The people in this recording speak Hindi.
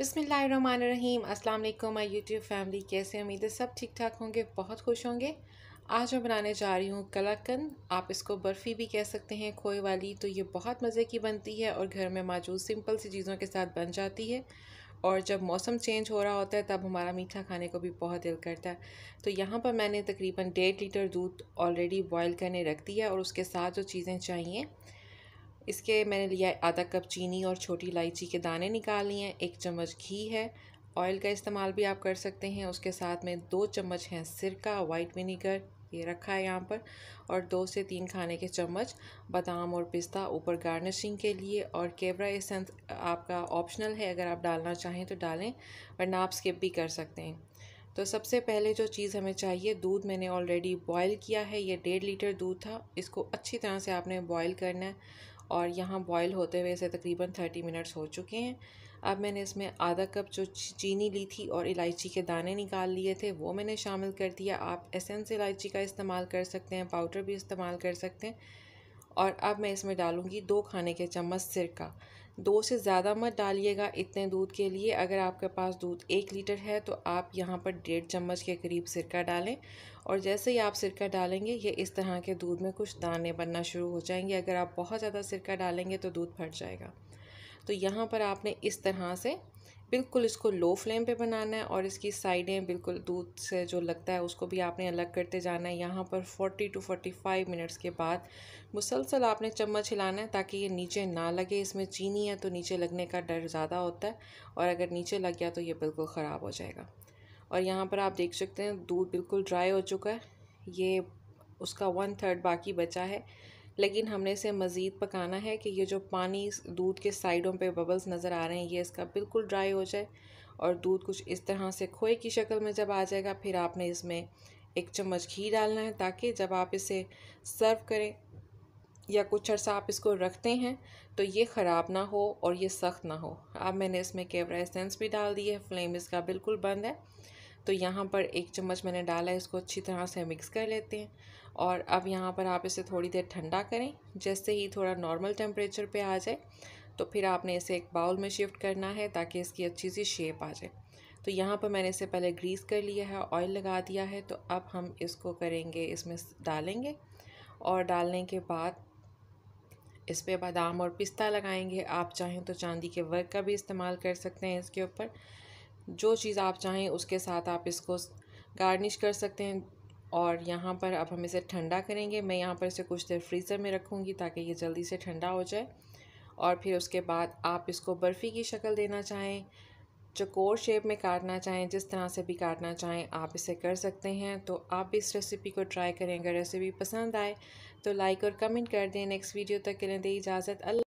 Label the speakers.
Speaker 1: बिसमीम अल्लाम माई यूट्यूब फैमिली कैसे उम्मीद है सब ठीक ठाक होंगे बहुत खुश होंगे आज मैं बनाने जा रही हूँ कलाकंद आप इसको बर्फ़ी भी कह सकते हैं खोए वाली तो ये बहुत मज़े की बनती है और घर में मौजूद सिंपल सी चीज़ों के साथ बन जाती है और जब मौसम चेंज हो रहा होता है तब हमारा मीठा खाने को भी बहुत दिल करता है तो यहाँ पर मैंने तकरीबन डेढ़ लीटर दूध ऑलरेडी बॉयल करने रख दिया और उसके साथ जो चीज़ें चाहिए इसके मैंने लिया है आधा कप चीनी और छोटी इलायची के दाने निकाल लिए हैं एक चम्मच घी है ऑयल का इस्तेमाल भी आप कर सकते हैं उसके साथ में दो चम्मच हैं सिरका वाइट विनीगर ये रखा है यहाँ पर और दो से तीन खाने के चम्मच बादाम और पिस्ता ऊपर गार्निशिंग के लिए और केवरा एसेंस आपका ऑप्शनल है अगर आप डालना चाहें तो डालें वरना आप स्किप भी कर सकते हैं तो सबसे पहले जो चीज़ हमें चाहिए दूध मैंने ऑलरेडी बॉयल किया है ये डेढ़ लीटर दूध था इसको अच्छी तरह से आपने बॉयल करना है और यहाँ बॉयल होते हुए इसे तकरीबन थर्टी मिनट्स हो चुके हैं अब मैंने इसमें आधा कप जो चीनी ली थी और इलायची के दाने निकाल लिए थे वो मैंने शामिल कर दिया आप एसेंस इलायची का इस्तेमाल कर सकते हैं पाउडर भी इस्तेमाल कर सकते हैं और अब मैं इसमें डालूँगी दो खाने के चम्मच सिरका दो से ज़्यादा मत डालिएगा इतने दूध के लिए अगर आपके पास दूध एक लीटर है तो आप यहाँ पर डेढ़ चम्मच के करीब सिरका डालें और जैसे ही आप सिरका डालेंगे ये इस तरह के दूध में कुछ दाने बनना शुरू हो जाएंगे अगर आप बहुत ज़्यादा सिरका डालेंगे तो दूध फट जाएगा तो यहाँ पर आपने इस तरह से बिल्कुल इसको लो फ्लेम पे बनाना है और इसकी साइडें बिल्कुल दूध से जो लगता है उसको भी आपने अलग करते जाना है यहाँ पर 40 टू 45 मिनट्स के बाद मुसलसल आपने चम्मच हिलाना है ताकि ये नीचे ना लगे इसमें चीनी है तो नीचे लगने का डर ज़्यादा होता है और अगर नीचे लग गया तो ये बिल्कुल ख़राब हो जाएगा और यहाँ पर आप देख सकते हैं दूध बिल्कुल ड्राई हो चुका है ये उसका वन थर्ड बाकी बचा है लेकिन हमने इसे मज़ीद पकाना है कि ये जो पानी दूध के साइडों पे बबल्स नज़र आ रहे हैं ये इसका बिल्कुल ड्राई हो जाए और दूध कुछ इस तरह से खोए की शक्ल में जब आ जाएगा फिर आपने इसमें एक चम्मच घी डालना है ताकि जब आप इसे सर्व करें या कुछ अर्सा आप इसको रखते हैं तो ये ख़राब ना हो और ये सख्त ना हो अब मैंने इसमें केवरा एसेंस भी डाल दी है फ्लेम इसका बिल्कुल बंद है तो यहाँ पर एक चम्मच मैंने डाला है इसको अच्छी तरह से मिक्स कर लेते हैं और अब यहाँ पर आप इसे थोड़ी देर ठंडा करें जैसे ही थोड़ा नॉर्मल टेम्परेचर पे आ जाए तो फिर आपने इसे एक बाउल में शिफ्ट करना है ताकि इसकी अच्छी सी शेप आ जाए तो यहाँ पर मैंने इसे पहले ग्रीस कर लिया है ऑयल लगा दिया है तो अब हम इसको करेंगे इसमें डालेंगे और डालने के बाद इस पर बादाम और पिस्ता लगाएंगे आप चाहें तो चांदी के वर्क का भी इस्तेमाल कर सकते हैं इसके ऊपर जो चीज़ आप चाहें उसके साथ आप इसको गार्निश कर सकते हैं और यहाँ पर अब हम इसे ठंडा करेंगे मैं यहाँ पर इसे कुछ देर फ्रीज़र में रखूँगी ताकि ये जल्दी से ठंडा हो जाए और फिर उसके बाद आप इसको बर्फ़ी की शक्ल देना चाहें चकोर शेप में काटना चाहें जिस तरह से भी काटना चाहें आप इसे कर सकते हैं तो आप इस रेसिपी को ट्राई करें अगर रेसिपी पसंद आए तो लाइक और कमेंट कर दें नेक्स्ट वीडियो तक के लिए दे इजाज़त अल्लाह